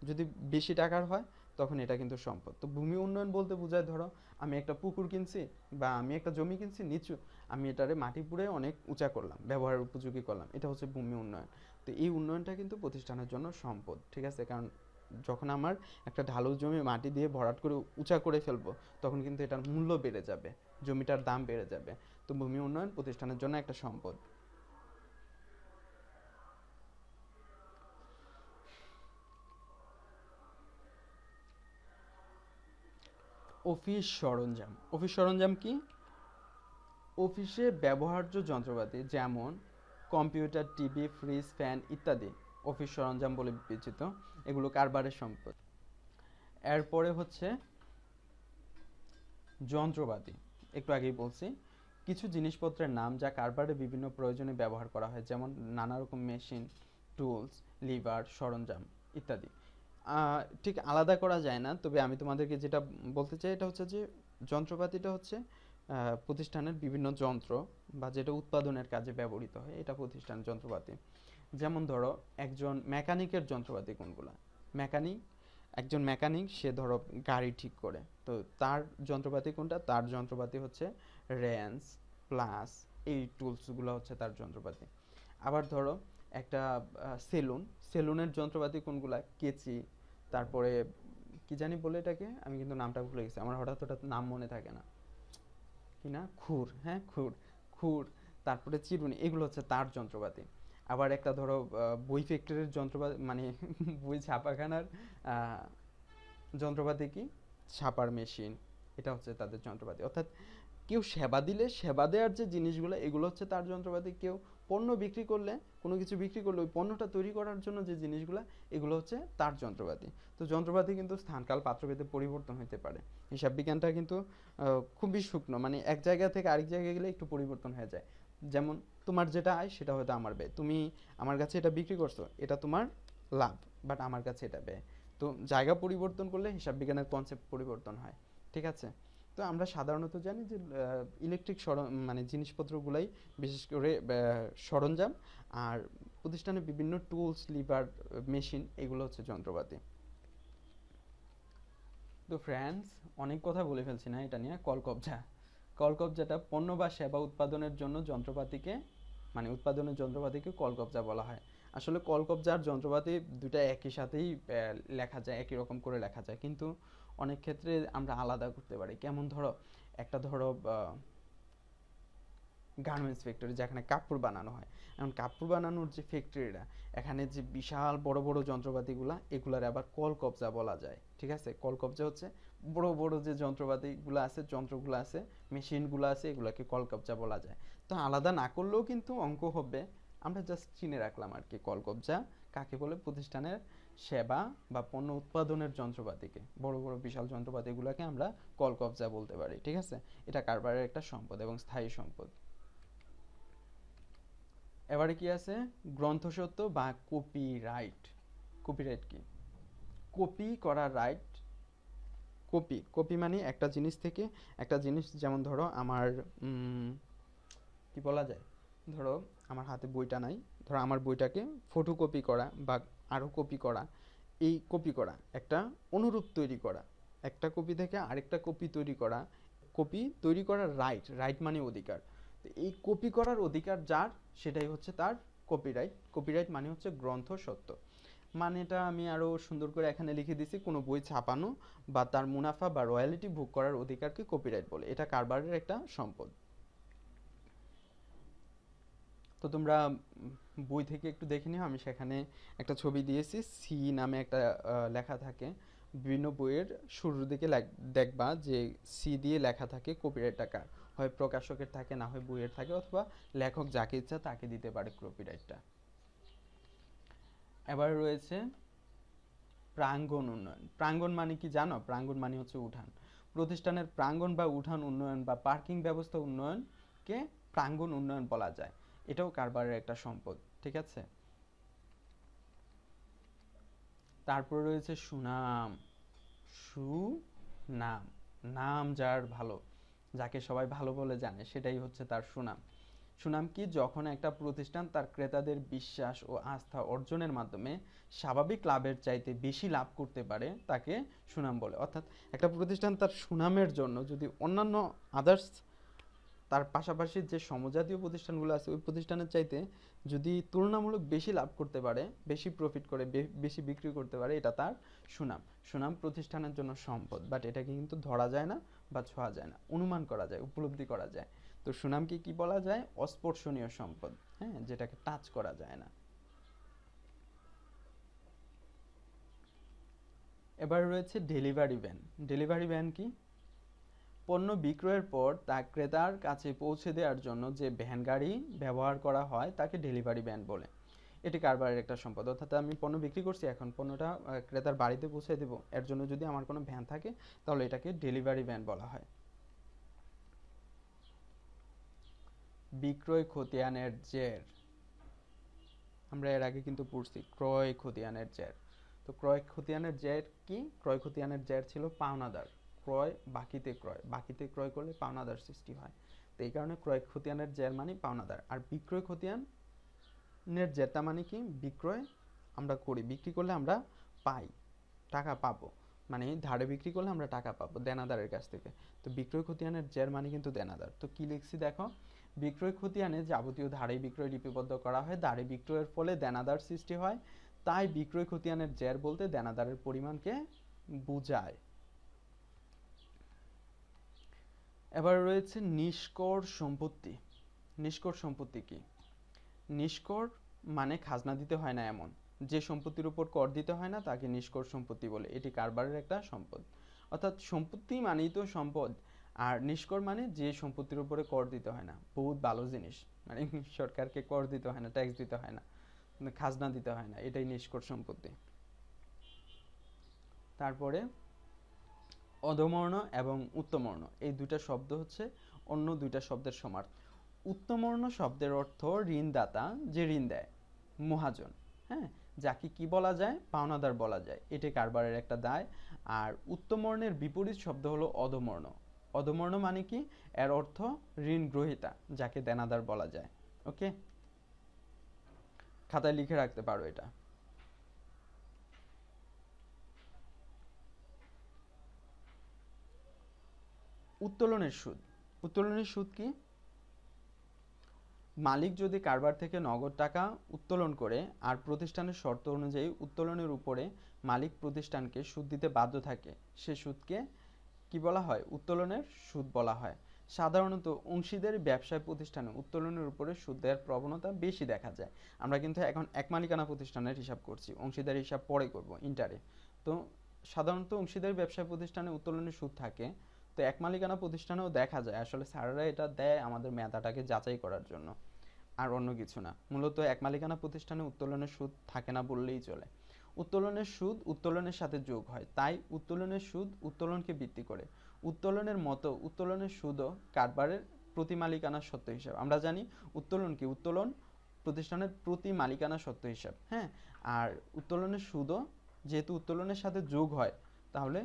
যদি বেশি টাকার হয় তখন এটা কিন্তু সম্পদ তো ভূমি উন্নয়ন বলতে বোঝায় ধরো আমি একটা পুকুর কিনছি বা আমি একটা জমি কিনছি নিচু আমি এটারে মাটি পুড়ে অনেক উঁচা করলাম ব্যবহার উপযোগী করলাম এটা হচ্ছে ভূমি উন্নয়ন তো এই উন্নয়নটা কিন্তু প্রতিষ্ঠানের জন্য সম্পদ ঠিক আছে কারণ যখন আমার একটা ঢালু জমি মাটি দিয়ে ভরাট করে উঁচা করে ফেলবো তখন কিন্তু এটার মূল্য বেড়ে যাবে জমিটার দাম বেড়ে যাবে তো ভূমি উন্নয়ন প্রতিষ্ঠানের জন্য একটা সম্পদ অফিস সরঞ্জাম অফিস সরঞ্জাম কি অফিসে ব্যবহার্য যন্ত্রপাতি যেমন কম্পিউটার টিভি ফ্রিজ ফ্যান ইত্যাদি অফিস সরঞ্জাম বলে বিবেচিত এগুলো কারবারের সম্পদ এরপরে হচ্ছে যন্ত্রপাতি একটু আগেই বলছি কিছু জিনিসপত্রের নাম যা কারবারে বিভিন্ন প্রয়োজনে ব্যবহার করা হয় যেমন নানা রকম মেশিন টুলস লিভার সরঞ্জাম ইত্যাদি ঠিক আলাদা করা যায় না তবে আমি তোমাদেরকে যেটা বলতে চাই এটা হচ্ছে যে যন্ত্রপাতিটা হচ্ছে প্রতিষ্ঠানের বিভিন্ন যন্ত্র বা যেটা উৎপাদনের কাজে ব্যবহৃত হয় এটা প্রতিষ্ঠান যন্ত্রপাতি যেমন ধরো একজন মেকানিকের যন্ত্রপাতি কোনগুলো মেকানিক একজন মেকানিক সে ধরো গাড়ি ঠিক করে তো তার যন্ত্রপাতি কোনটা তার যন্ত্রপাতি হচ্ছে রেন্স প্লাস এই টুলসগুলো হচ্ছে তার যন্ত্রপাতি আবার ধরো একটা সেলুন সেলুনের যন্ত্রপাতি কোনগুলা কেচি তারপরে কি জানি বলে এটাকে আমি কিন্তু নামটা ভুলে গেছি আমার হঠাৎ হঠাৎ নাম মনে থাকে না কি না খুর হ্যাঁ খুর খুর তারপরে চিরুনি এগুলো হচ্ছে তার যন্ত্রপাতি আবার একটা ধরো বই ফ্যাক্টরির যন্ত্রপাতি মানে বই ছাপাখানার যন্ত্রপাতি কি ছাপার মেশিন এটা হচ্ছে তাদের যন্ত্রপাতি অর্থাৎ কেউ সেবা দিলে সেবা দেওয়ার যে জিনিসগুলো এগুলো হচ্ছে তার যন্ত্রপাতি কেউ পণ্য বিক্রি করলে কোনো কিছু বিক্রি করলে ওই পণ্যটা তৈরি করার জন্য যে জিনিসগুলো এগুলো হচ্ছে তার যন্ত্রপাতি তো যন্ত্রপাতি কিন্তু স্থানকাল পাত্রভেদে পরিবর্তন হতে পারে হিসাব বিজ্ঞানটা কিন্তু খুবই শুকনো মানে এক জায়গা থেকে আরেক জায়গায় গেলে একটু পরিবর্তন হয়ে যায় যেমন তোমার যেটা আয় সেটা হয়তো আমার ব্যয় তুমি আমার কাছে এটা বিক্রি করছো এটা তোমার লাভ বাট আমার কাছে এটা ব্যয় তো জায়গা পরিবর্তন করলে হিসাব বিজ্ঞানের কনসেপ্ট পরিবর্তন হয় ঠিক আছে তো আমরা সাধারণত জানি যে ইলেকট্রিক সর মানে জিনিসপত্রগুলাই বিশেষ করে সরঞ্জাম আর প্রতিষ্ঠানে বিভিন্ন টুলস লিভার মেশিন এগুলো হচ্ছে যন্ত্রপাতি তো ফ্রান্স অনেক কথা বলে ফেলছি না এটা নিয়ে কলকবজা কলকবজাটা পণ্য বা সেবা উৎপাদনের জন্য যন্ত্রপাতিকে মানে উৎপাদনের যন্ত্রপাতিকে কলকবজা বলা হয় আসলে কলকবজার যন্ত্রপাতি দুটা একই সাথেই লেখা যায় একই রকম করে লেখা যায় কিন্তু অনেক ক্ষেত্রে আমরা আলাদা করতে পারি কেমন ধরো একটা ধরো গার্মেন্টস ফ্যাক্টরি যেখানে কাপড় বানানো হয় এখন কাপড় বানানোর যে ফ্যাক্টরিটা এখানে যে বিশাল বড় বড় যন্ত্রপাতিগুলা এগুলার আবার কল কবজা বলা যায় ঠিক আছে কল কবজা হচ্ছে বড় বড় যে যন্ত্রপাতিগুলো আছে যন্ত্রগুলো আছে মেশিনগুলো আছে এগুলাকে কল কবজা বলা যায় তো আলাদা না করলেও কিন্তু অঙ্ক হবে আমরা জাস্ট চিনে রাখলাম আর কি কল কবজা কাকে বলে প্রতিষ্ঠানের সেবা বা পণ্য উৎপাদনের যন্ত্রপাতিকে বড় বড় বিশাল যন্ত্রপাতিগুলোকে আমরা কলকবজা বলতে পারি ঠিক আছে এটা কারবারের একটা সম্পদ এবং স্থায়ী সম্পদ এবারে কি আছে গ্রন্থসত্ব বা কপি রাইট কপি রাইট কি কপি করার রাইট কপি কপি মানে একটা জিনিস থেকে একটা জিনিস যেমন ধরো আমার কি বলা যায় ধরো আমার হাতে বইটা নাই ধরো আমার বইটাকে ফটোকপি করা বা আরও কপি করা এই কপি করা একটা অনুরূপ তৈরি করা একটা কপি থেকে আরেকটা কপি তৈরি করা কপি তৈরি করার রাইট রাইট মানে অধিকার তো এই কপি করার অধিকার যার সেটাই হচ্ছে তার কপিরাইট কপিরাইট মানে হচ্ছে গ্রন্থ সত্য মানেটা আমি আরও সুন্দর করে এখানে লিখে দিছি কোনো বই ছাপানো বা তার মুনাফা বা রয়্যালিটি ভোগ করার অধিকারকে কপিরাইট বলে এটা কারবারের একটা সম্পদ তো তোমরা বই থেকে একটু দেখে নিও আমি সেখানে একটা ছবি দিয়েছি সি নামে একটা লেখা থাকে বিভিন্ন বইয়ের শুরুর দিকে দেখবা যে সি দিয়ে লেখা থাকে কপিরাইট টাকা হয় প্রকাশকের থাকে না হয় বইয়ের থাকে অথবা লেখক যাকে ইচ্ছা তাকে দিতে পারে কপিরাইটটা এবার রয়েছে প্রাঙ্গণ উন্নয়ন প্রাঙ্গণ মানে কি জানো প্রাঙ্গন মানে হচ্ছে উঠান প্রতিষ্ঠানের প্রাঙ্গণ বা উঠান উন্নয়ন বা পার্কিং ব্যবস্থা উন্নয়নকে প্রাঙ্গণ উন্নয়ন বলা যায় এটাও কারবারের একটা সম্পদ ঠিক আছে তারপর রয়েছে সুনাম সুনাম নাম যার ভালো যাকে সবাই ভালো বলে জানে সেটাই হচ্ছে তার সুনাম সুনাম কি যখন একটা প্রতিষ্ঠান তার ক্রেতাদের বিশ্বাস ও আস্থা অর্জনের মাধ্যমে স্বাভাবিক লাভের চাইতে বেশি লাভ করতে পারে তাকে সুনাম বলে অর্থাৎ একটা প্রতিষ্ঠান তার সুনামের জন্য যদি অন্যান্য আদার্স তার পাশাপাশি যে সমজাতীয় প্রতিষ্ঠানগুলো আছে ওই প্রতিষ্ঠানের চাইতে যদি তুলনামূলক বেশি লাভ করতে পারে বেশি প্রফিট করে বেশি বিক্রি করতে পারে এটা তার সুনাম সুনাম প্রতিষ্ঠানের জন্য সম্পদ বাট এটাকে কিন্তু ধরা যায় না বা ছোঁয়া যায় না অনুমান করা যায় উপলব্ধি করা যায় তো সুনামকে কি বলা যায় অস্পর্শনীয় সম্পদ হ্যাঁ যেটাকে টাচ করা যায় না এবার রয়েছে ডেলিভারি ভ্যান ডেলিভারি ভ্যান কি পণ্য বিক্রয়ের পর তা ক্রেতার কাছে পৌঁছে দেওয়ার জন্য যে ভ্যান গাড়ি ব্যবহার করা হয় তাকে ডেলিভারি ভ্যান বলে এটি কারবারের একটা সম্পদ অর্থাৎ আমি পণ্য বিক্রি করছি এখন পণ্যটা ক্রেতার বাড়িতে পৌঁছে দেব এর জন্য যদি আমার কোনো ভ্যান থাকে তাহলে এটাকে ডেলিভারি ভ্যান বলা হয় বিক্রয় খতিয়ানের জের আমরা এর আগে কিন্তু পড়ছি ক্রয় খতিয়ানের জের তো ক্রয় খতিয়ানের জের কি ক্রয় খতিয়ানের জের ছিল পাওনাদার ক্রয় বাকিতে ক্রয় বাকিতে ক্রয় করলে পাওনাদার সৃষ্টি হয় তো এই কারণে ক্রয় খতিয়ানের জের মানে পাওনাদার আর বিক্রয় খতিয়ানের জেরটা মানে কি বিক্রয় আমরা করি বিক্রি করলে আমরা পাই টাকা পাবো মানে ধারে বিক্রি করলে আমরা টাকা পাবো দেনাদারের কাছ থেকে তো বিক্রয় খতিয়ানের জের মানে কিন্তু দেনাদার তো কি লিখছি দেখো বিক্রয় খতিয়ানে যাবতীয় ধারে বিক্রয় লিপিবদ্ধ করা হয় ধারে বিক্রয়ের ফলে দেনাদার সৃষ্টি হয় তাই বিক্রয় খতিয়ানের জের বলতে দেনাদারের পরিমাণকে বোঝায় এবার রয়েছে নিষ্কর সম্পত্তি নিষ্কর সম্পত্তি কি নিষ্কর মানে খাজনা দিতে হয় না এমন যে সম্পত্তির উপর কর দিতে হয় না তাকে নিষ্কর সম্পত্তি বলে এটি কারবারের একটা সম্পদ অর্থাৎ সম্পত্তি মানেই তো সম্পদ আর নিষ্কর মানে যে সম্পত্তির উপরে কর দিতে হয় না বহুত ভালো জিনিস মানে সরকারকে কর দিতে হয় না ট্যাক্স দিতে হয় না খাজনা দিতে হয় না এটাই নিষ্কর সম্পত্তি তারপরে অধমর্ণ এবং উত্তমর্ণ এই দুইটা শব্দ হচ্ছে অন্য দুইটা শব্দের সমার্থ উত্তমর্ণ শব্দের অর্থ ঋণদাতা যে ঋণ দেয় মহাজন হ্যাঁ যাকে কি বলা যায় পাওনাদার বলা যায় এটি কারবারের একটা দায় আর উত্তমর্ণের বিপরীত শব্দ হলো অধমর্ণ অধমর্ণ মানে কি এর অর্থ ঋণ গ্রহিতা যাকে দেনাদার বলা যায় ওকে খাতায় লিখে রাখতে পারো এটা উত্তোলনের সুদ উত্তোলনের সুদ কি মালিক যদি কারবার থেকে নগদ টাকা উত্তোলন করে আর প্রতিষ্ঠানের শর্ত অনুযায়ী উত্তোলনের উপরে মালিক প্রতিষ্ঠানকে সুদ দিতে বাধ্য থাকে সে সুদকে কি বলা হয় উত্তোলনের সুদ বলা হয় সাধারণত অংশীদের ব্যবসায় প্রতিষ্ঠানে উত্তোলনের উপরে সুদ দেওয়ার প্রবণতা বেশি দেখা যায় আমরা কিন্তু এখন এক মালিকানা প্রতিষ্ঠানের হিসাব করছি অংশীদারের হিসাব পরে করব ইন্টারে তো সাধারণত অংশীদের ব্যবসায় প্রতিষ্ঠানে উত্তোলনের সুদ থাকে তো এক মালিকানা প্রতিষ্ঠানেও দেখা যায় আসলে স্যাররা এটা দেয় আমাদের মেধাটাকে যাচাই করার জন্য আর অন্য কিছু না মূলত এক মালিকানা প্রতিষ্ঠানে উত্তোলনের সুদ থাকে না বললেই চলে উত্তোলনের সুদ উত্তোলনের সাথে যোগ হয় তাই উত্তোলনের সুদ উত্তোলনকে ভিত্তি করে উত্তোলনের মতো উত্তোলনের সুদও কারবারের প্রতি মালিকানা সত্য হিসাব আমরা জানি উত্তোলন কি উত্তোলন প্রতিষ্ঠানের প্রতি মালিকানা সত্য হিসাব হ্যাঁ আর উত্তোলনের সুদও যেহেতু উত্তোলনের সাথে যোগ হয় তাহলে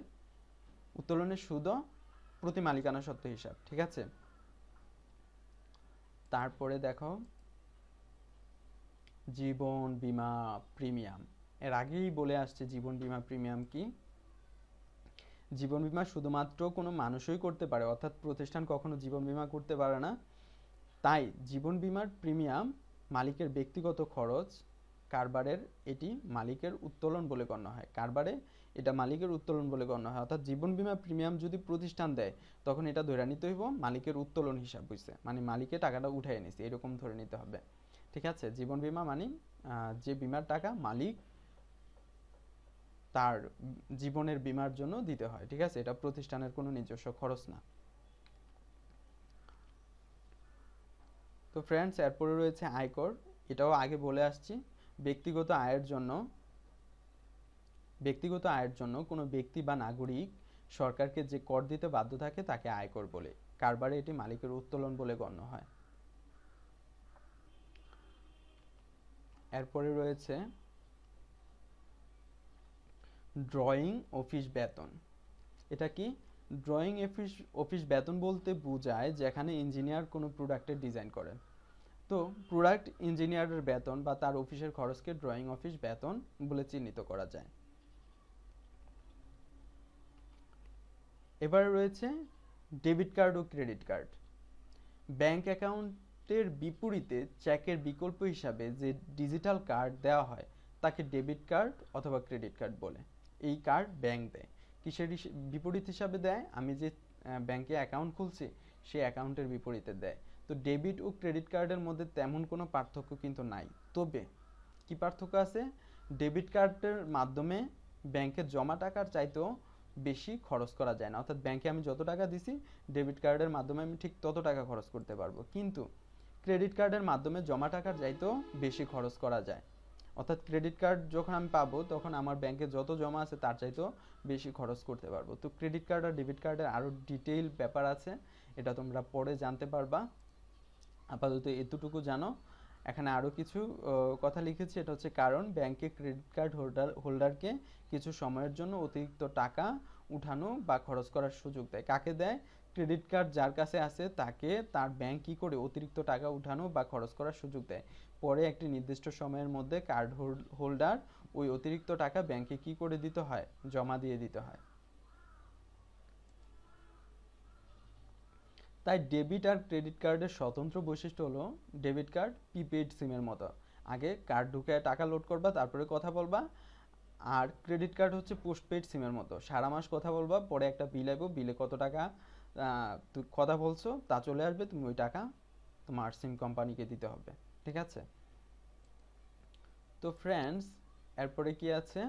উত্তোলনের সুদও প্রতি মালিকানা সত্ত্ব হিসাব ঠিক আছে তারপরে দেখো জীবন বিমা প্রিমিয়াম এর আগেই বলে আসছে জীবন বিমা প্রিমিয়াম কি জীবন বিমা শুধুমাত্র কোনো মানুষই করতে পারে অর্থাৎ প্রতিষ্ঠান কখনো জীবন বিমা করতে পারে না তাই জীবন বিমার প্রিমিয়াম মালিকের ব্যক্তিগত খরচ কারবারের এটি মালিকের উত্তোলন বলে গণ্য হয় কারবারে এটা মালিকের উত্তোলন বলে গণ্য হয় অর্থাৎ জীবন বীমা প্রিমিয়াম যদি প্রতিষ্ঠান দেয় তখন এটা ধরে নিতে হইব মালিকের উত্তোলন হিসাব বুঝছে মানে মালিকে টাকাটা উঠাই নিছে এরকম ধরে নিতে হবে ঠিক আছে জীবন বীমা মানে যে বিমার টাকা মালিক তার জীবনের বিমার জন্য দিতে হয় ঠিক আছে এটা প্রতিষ্ঠানের কোনো নিজস্ব খরচ না তো ফ্রেন্ডস এরপরে রয়েছে আয়কর এটাও আগে বলে আসছি ব্যক্তিগত আয়ের জন্য ব্যক্তিগত আয়ের জন্য কোনো ব্যক্তি বা নাগরিক সরকারকে যে কর দিতে বাধ্য থাকে তাকে আয়কর বলে কারবারে এটি মালিকের উত্তোলন বলে গণ্য হয় এরপরে রয়েছে ড্রয়িং অফিস বেতন এটা কি ড্রয়িং অফিস অফিস বেতন বলতে বোঝায় যেখানে ইঞ্জিনিয়ার কোনো প্রোডাক্টের ডিজাইন করেন তো প্রোডাক্ট ইঞ্জিনিয়ারের বেতন বা তার অফিসের খরচকে ড্রয়িং অফিস বেতন বলে চিহ্নিত করা যায় এবার রয়েছে ডেবিট কার্ড ও ক্রেডিট কার্ড ব্যাংক অ্যাকাউন্টের বিপরীতে চেকের বিকল্প হিসাবে যে ডিজিটাল কার্ড দেওয়া হয় তাকে ডেবিট কার্ড অথবা ক্রেডিট কার্ড বলে এই কার্ড ব্যাংক দেয় কিসের বিপরীত হিসাবে দেয় আমি যে ব্যাংকে অ্যাকাউন্ট খুলছি সেই অ্যাকাউন্টের বিপরীতে দেয় তো ডেবিট ও ক্রেডিট কার্ডের মধ্যে তেমন কোনো পার্থক্য কিন্তু নাই তবে কি পার্থক্য আছে ডেবিট কার্ডের মাধ্যমে ব্যাংকের জমা টাকার চাইতেও বেশি খরচ করা যায় না অর্থাৎ ব্যাংকে আমি যত টাকা দিছি ডেবিট কার্ডের মাধ্যমে আমি ঠিক তত টাকা খরচ করতে পারবো কিন্তু ক্রেডিট কার্ডের মাধ্যমে জমা টাকার চাইতেও বেশি খরচ করা যায় অর্থাৎ ক্রেডিট কার্ড যখন আমি পাবো তখন আমার ব্যাংকে যত জমা আছে তার চাইতেও বেশি খরচ করতে পারবো তো ক্রেডিট কার্ড আর ডেবিট কার্ডের আরও ডিটেইল ব্যাপার আছে এটা তোমরা পরে জানতে পারবা আপাতত এতটুকু জানো এখানে আরও কিছু কথা লিখেছি এটা হচ্ছে কারণ ব্যাংকে ক্রেডিট কার্ড হোল্ডার হোল্ডারকে কিছু সময়ের জন্য অতিরিক্ত টাকা উঠানো বা খরচ করার সুযোগ দেয় কাকে দেয় ক্রেডিট কার্ড যার কাছে আছে তাকে তার ব্যাংক কী করে অতিরিক্ত টাকা উঠানো বা খরচ করার সুযোগ দেয় পরে একটি নির্দিষ্ট সময়ের মধ্যে কার্ড হোল্ডার ওই অতিরিক্ত টাকা ব্যাংকে কী করে দিতে হয় জমা দিয়ে দিতে হয় তাই ডেবিট আর ক্রেডিট কার্ডের স্বতন্ত্র বৈশিষ্ট্য হলো ডেবিট কার্ড প্রিপেড সিমের মতো আগে কার্ড ঢুকে টাকা লোড করবা তারপরে কথা বলবা আর ক্রেডিট কার্ড হচ্ছে পোস্টপেড সিমের মতো সারা মাস কথা বলবা পরে একটা বিল আইব বিলে কত টাকা তুই কথা বলছো তা চলে আসবে তুমি ওই টাকা তোমার সিম কোম্পানিকে দিতে হবে ঠিক আছে তো ফ্রেন্ডস এরপরে কি আছে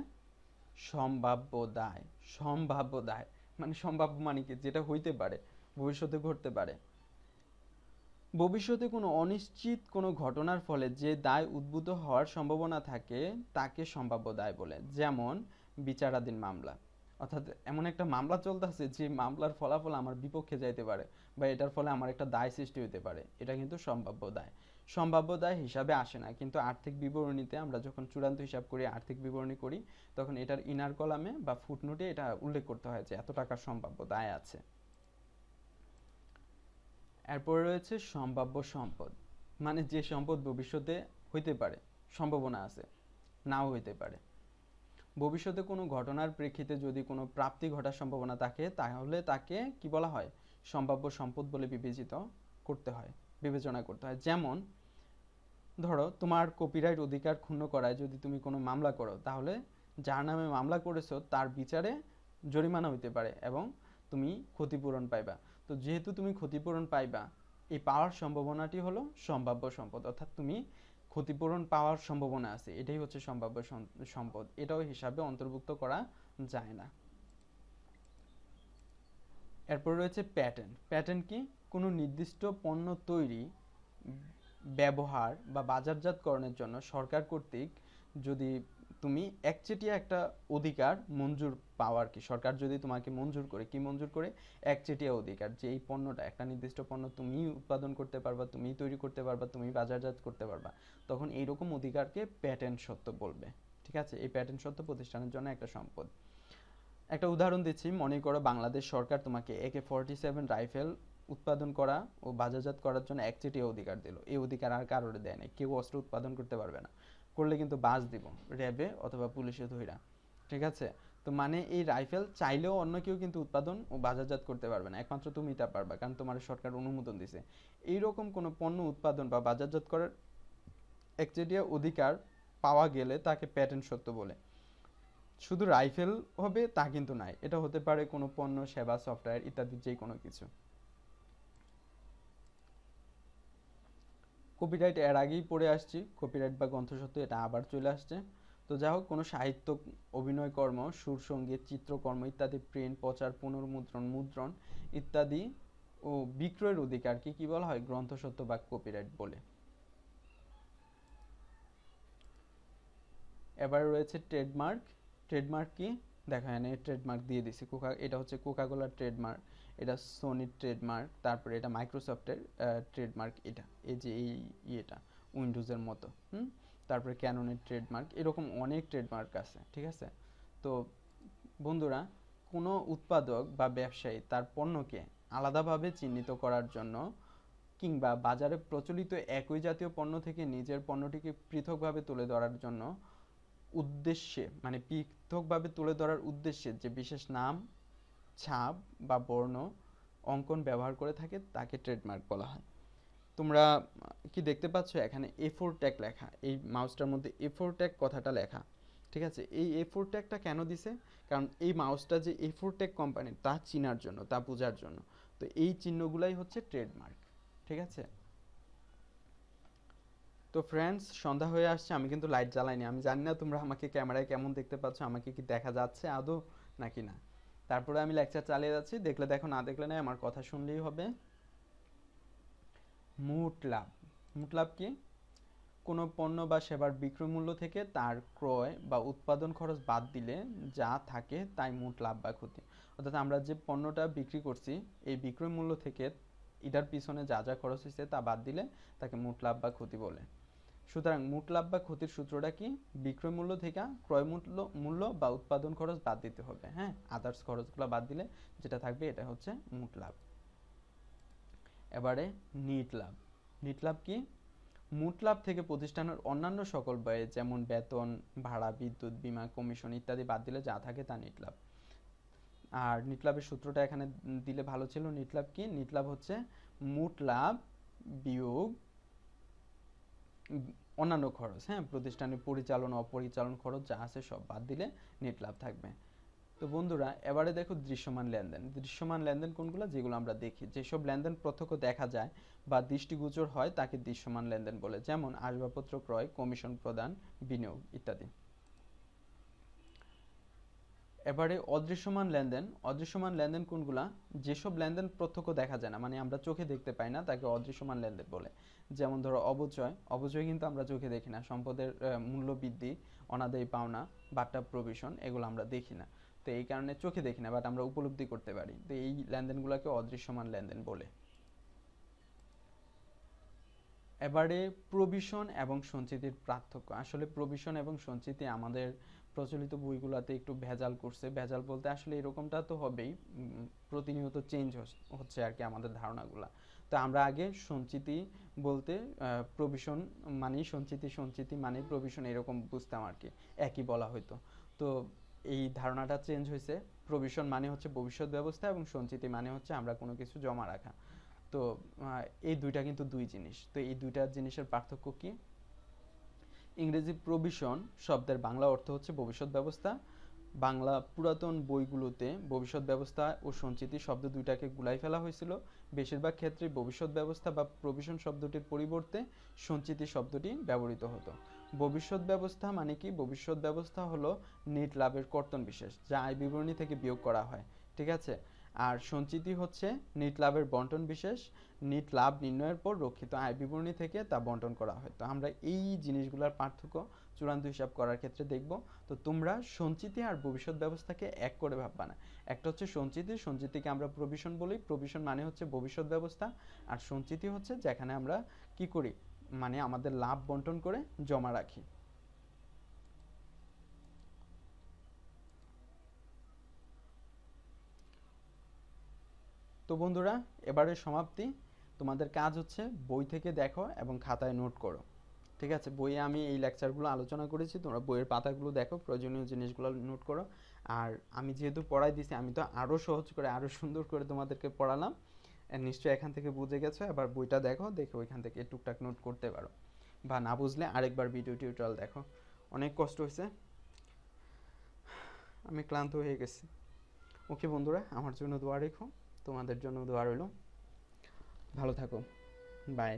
সম্ভাব্য দায় সম্ভাব্য দায় মানে সম্ভাব্য মানে কি যেটা হইতে পারে ভবিষ্যতে ঘটতে পারে ভবিষ্যতে কোনো অনিশ্চিত কোনো ঘটনার ফলে যে দায় উদ্ভূত হওয়ার সম্ভাবনা থাকে তাকে সম্ভাব্য দায় বলে যেমন বিচারাধীন মামলা অর্থাৎ এমন একটা মামলা চলতেছে যে মামলার ফলাফল আমার বিপক্ষে যাইতে পারে বা এটার ফলে আমার একটা দায় সৃষ্টি হতে পারে এটা কিন্তু সম্ভাব্য দায় সম্ভাব্য দায় হিসাবে আসে না কিন্তু আর্থিক বিবরণীতে আমরা যখন চূড়ান্ত হিসাব করি আর্থিক বিবরণী করি তখন এটার ইনার কলামে বা ফুটনোটে এটা উল্লেখ করতে হয় যে এত টাকার সম্ভাব্য দায় আছে এরপরে রয়েছে সম্ভাব্য সম্পদ মানে যে সম্পদ ভবিষ্যতে হইতে পারে সম্ভাবনা আছে নাও হইতে পারে ভবিষ্যতে কোনো ঘটনার প্রেক্ষিতে যদি কোনো প্রাপ্তি ঘটার সম্ভাবনা থাকে তাহলে তাকে কি বলা হয় সম্ভাব্য সম্পদ বলে বিবেচিত করতে হয় বিবেচনা করতে হয় যেমন ধরো তোমার কপিরাইট অধিকার ক্ষুণ্ণ করায় যদি তুমি কোনো মামলা করো তাহলে যার নামে মামলা করেছো তার বিচারে জরিমানা হইতে পারে এবং তুমি ক্ষতিপূরণ পাইবা তো যেহেতু তুমি ক্ষতিপূরণ পাইবা এই পাওয়ার সম্ভাবনাটি হলো সম্ভাব্য সম্পদ অর্থাৎ তুমি ক্ষতিপূরণ পাওয়ার সম্ভাবনা আছে এটাই হচ্ছে সম্ভাব্য সম্পদ এটাও হিসাবে অন্তর্ভুক্ত করা যায় না এরপর রয়েছে প্যাটেন্ট প্যাটেন্ট কি কোনো নির্দিষ্ট পণ্য তৈরি ব্যবহার বা বাজারজাতকরণের জন্য সরকার কর্তৃক যদি তুমি একচেটিয়া একটা অধিকার মঞ্জুর পাওয়ার কি সরকার যদি তোমাকে মঞ্জুর করে কি মঞ্জুর করে একচেটিয়া অধিকার যে এই পণ্যটা একটা নির্দিষ্ট পণ্য তুমি উৎপাদন করতে পারবা তুমি তৈরি করতে পারবা তুমি বাজারজাত করতে পারবা তখন এইরকম অধিকারকে প্যাটেন্ট সত্য বলবে ঠিক আছে এই প্যাটেন্ট সত্য প্রতিষ্ঠানের জন্য একটা সম্পদ একটা উদাহরণ দিচ্ছি মনে করো বাংলাদেশ সরকার তোমাকে একে ফর্টি সেভেন রাইফেল উৎপাদন করা ও বাজারজাত করার জন্য একচেটিয়া অধিকার দিল এই অধিকার আর কারোর দেয় না কেউ অস্ত্র উৎপাদন করতে পারবে না করলে কিন্তু বাস দিব র্যাবে অথবা পুলিশে ধইরা ঠিক আছে তো মানে এই রাইফেল চাইলেও অন্য কেউ কিন্তু উৎপাদন ও বাজারজাত করতে পারবে না একমাত্র তুমি তা পারবা কারণ তোমার সরকার অনুমোদন দিছে এইরকম কোনো পণ্য উৎপাদন বা বাজারজাত করার একচেটিয়া অধিকার পাওয়া গেলে তাকে প্যাটেন্ট সত্য বলে শুধু রাইফেল হবে তা কিন্তু নাই এটা হতে পারে কোনো পণ্য সেবা সফটওয়্যার ইত্যাদি যে কোনো কিছু কপিরাইট এর আগেই পড়ে আসছি কপিরাইট বা গ্রন্থসত্ত্ব এটা আবার চলে আসছে তো যাই হোক কোনো সাহিত্য অভিনয়কর্ম সুর সঙ্গীত চিত্রকর্ম ইত্যাদি প্রিন্ট প্রচার পুনর্মুদ্রণ মুদ্রণ ইত্যাদি ও বিক্রয়ের অধিকারকে কী বলা হয় গ্রন্থসত্ত্ব বা কপিরাইট বলে এবার রয়েছে ট্রেডমার্ক ট্রেডমার্ক কি দেখা এনে ট্রেডমার্ক দিয়ে দিছি কোকা এটা হচ্ছে কোকাকোলার ট্রেডমার্ক এটা সোনির ট্রেডমার্ক তারপরে এটা মাইক্রোসফটের ট্রেডমার্ক এটা এই যে এই ইয়েটা উইন্ডোজের মতো হুম তারপরে ক্যাননের ট্রেডমার্ক এরকম অনেক ট্রেডমার্ক আছে ঠিক আছে তো বন্ধুরা কোনো উৎপাদক বা ব্যবসায়ী তার পণ্যকে আলাদাভাবে চিহ্নিত করার জন্য কিংবা বাজারে প্রচলিত একই জাতীয় পণ্য থেকে নিজের পণ্যটিকে পৃথকভাবে তুলে ধরার জন্য উদ্দেশ্যে মানে পৃথকভাবে তুলে ধরার উদ্দেশ্যে যে বিশেষ নাম ছাপ বা বর্ণ অঙ্কন ব্যবহার করে থাকে তাকে ট্রেডমার্ক বলা হয় তোমরা কি দেখতে পাচ্ছ এখানে এ ফোর ট্যাগ লেখা এই মাউসটার মধ্যে এ ফোর ট্যাগ কথাটা লেখা ঠিক আছে এই এ ফোর ট্যাগটা কেন দিছে কারণ এই মাউসটা যে এ ফোর ট্যাগ কোম্পানির তা চিনার জন্য তা বোঝার জন্য তো এই চিহ্নগুলাই হচ্ছে ট্রেডমার্ক ঠিক আছে তো ফ্রেন্ডস সন্ধ্যা হয়ে আসছে আমি কিন্তু লাইট জ্বালাইনি আমি জানি না তোমরা আমাকে ক্যামেরায় কেমন দেখতে পাচ্ছ আমাকে কি দেখা যাচ্ছে আদৌ নাকি না তারপরে আমি লেকচার চালিয়ে যাচ্ছি দেখলে দেখো না দেখলে না আমার কথা শুনলেই হবে মুট লাভ লাভ কি কোনো পণ্য বা সেবার বিক্রয় মূল্য থেকে তার ক্রয় বা উৎপাদন খরচ বাদ দিলে যা থাকে তাই মোট লাভ বা ক্ষতি অর্থাৎ আমরা যে পণ্যটা বিক্রি করছি এই বিক্রয় মূল্য থেকে এটার পিছনে যা যা খরচ হয়েছে তা বাদ দিলে তাকে মোট লাভ বা ক্ষতি বলে সুতরাং মোট লাভ বা ক্ষতির সূত্রটা কি বিক্রয় মূল্য থেকে ক্রয় মূল্য মূল্য বা উৎপাদন খরচ বাদ দিতে হবে হ্যাঁ আদার্স খরচগুলো বাদ দিলে যেটা থাকবে এটা হচ্ছে মোট লাভ এবারে নিট লাভ নিট লাভ কি মোট লাভ থেকে প্রতিষ্ঠানের অন্যান্য সকল ব্যয় যেমন বেতন ভাড়া বিদ্যুৎ বিমা কমিশন ইত্যাদি বাদ দিলে যা থাকে তা নিট লাভ আর নিট লাভের সূত্রটা এখানে দিলে ভালো ছিল নিট লাভ কি নিট লাভ হচ্ছে মোট লাভ বিয়োগ অন্যান্য খরচ হ্যাঁ প্রতিষ্ঠানের পরিচালন অপরিচালন খরচ যা আছে সব বাদ দিলে নেট লাভ থাকবে তো বন্ধুরা এবারে দেখো দৃশ্যমান লেনদেন দৃশ্যমান লেনদেন কোনগুলো যেগুলো আমরা দেখি যেসব লেনদেন প্রত্যক্ষ দেখা যায় বা দৃষ্টিগোচর হয় তাকে দৃশ্যমান লেনদেন বলে যেমন আসবাবপত্র ক্রয় কমিশন প্রদান বিনিয়োগ ইত্যাদি এবারে অদৃশ্যমান লেনদেন অদৃশ্যমান লেনদেন কোনগুলা যেসব লেনদেন প্রত্যক্ষ দেখা যায় না মানে আমরা চোখে দেখতে পাই না তাকে অদৃশ্যমান লেনদেন বলে যেমন ধরো অবচয় অবচয় কিন্তু আমরা চোখে দেখি না সম্পদের মূল্য বৃদ্ধি অনাদায়ী পাওনা বাট্টা প্রভিশন এগুলো আমরা দেখি না তো এই কারণে চোখে দেখি না বাট আমরা উপলব্ধি করতে পারি তো এই লেনদেনগুলোকে অদৃশ্যমান লেনদেন বলে এবারে প্রভিশন এবং সঞ্চিতির পার্থক্য আসলে প্রভিশন এবং সঞ্চিতি আমাদের প্রচলিত বইগুলোতে একটু ভেজাল করছে ভেজাল বলতে আসলে এরকমটা তো হবেই প্রতিনিয়ত চেঞ্জ হচ্ছে আর কি আমাদের ধারণাগুলো তো আমরা আগে সঞ্চিতি বলতে প্রভিশন মানে সঞ্চিতি সঞ্চিতি মানে প্রভিশন এরকম বুঝতাম আর কি একই বলা হইতো তো এই ধারণাটা চেঞ্জ হয়েছে প্রভিশন মানে হচ্ছে ভবিষ্যৎ ব্যবস্থা এবং সঞ্চিতি মানে হচ্ছে আমরা কোনো কিছু জমা রাখা তো এই দুইটা কিন্তু দুই জিনিস তো এই দুইটা জিনিসের পার্থক্য কী ইংরেজি প্রভিশন শব্দের বাংলা অর্থ হচ্ছে ভবিষ্যৎ ব্যবস্থা বাংলা পুরাতন বইগুলোতে ভবিষ্যৎ ব্যবস্থা ও সঞ্চিতি শব্দ দুইটাকে গুলাই ফেলা হয়েছিল বেশিরভাগ ক্ষেত্রে ভবিষ্যৎ ব্যবস্থা বা প্রভিশন শব্দটির পরিবর্তে সঞ্চিতি শব্দটি ব্যবহৃত হতো ভবিষ্যৎ ব্যবস্থা মানে কি ভবিষ্যৎ ব্যবস্থা হলো নেট লাভের কর্তন বিশেষ যা আয় বিবরণী থেকে বিয়োগ করা হয় ঠিক আছে আর সঞ্চিতি হচ্ছে নিট লাভের বন্টন বিশেষ নিট লাভ নির্ণয়ের পর রক্ষিত আয় বিবরণী থেকে তা বন্টন করা হয় তো আমরা এই জিনিসগুলোর পার্থক্য চূড়ান্ত হিসাব করার ক্ষেত্রে দেখব তো তোমরা সঞ্চিতি আর ভবিষ্যৎ ব্যবস্থাকে এক করে ভাববা না একটা হচ্ছে সঞ্চিতি সঞ্চিতিকে আমরা প্রভিশন বলি প্রভিশন মানে হচ্ছে ভবিষ্যৎ ব্যবস্থা আর সঞ্চিতি হচ্ছে যেখানে আমরা কি করি মানে আমাদের লাভ বন্টন করে জমা রাখি তো বন্ধুরা এবারের সমাপ্তি তোমাদের কাজ হচ্ছে বই থেকে দেখো এবং খাতায় নোট করো ঠিক আছে বইয়ে আমি এই লেকচারগুলো আলোচনা করেছি তোমরা বইয়ের পাতাগুলো দেখো প্রয়োজনীয় জিনিসগুলো নোট করো আর আমি যেহেতু পড়াই দিছি আমি তো আরও সহজ করে আরও সুন্দর করে তোমাদেরকে পড়ালাম নিশ্চয়ই এখান থেকে বুঝে গেছো এবার বইটা দেখো দেখে ওইখান থেকে টুকটাক নোট করতে পারো বা না বুঝলে আরেকবার ভিডিও টিউটোরিয়াল দেখো অনেক কষ্ট হয়েছে আমি ক্লান্ত হয়ে গেছি ওকে বন্ধুরা আমার জন্য দোয়া রেখো তোমাদের জন্য দোয়া রইল ভালো থাকো বাই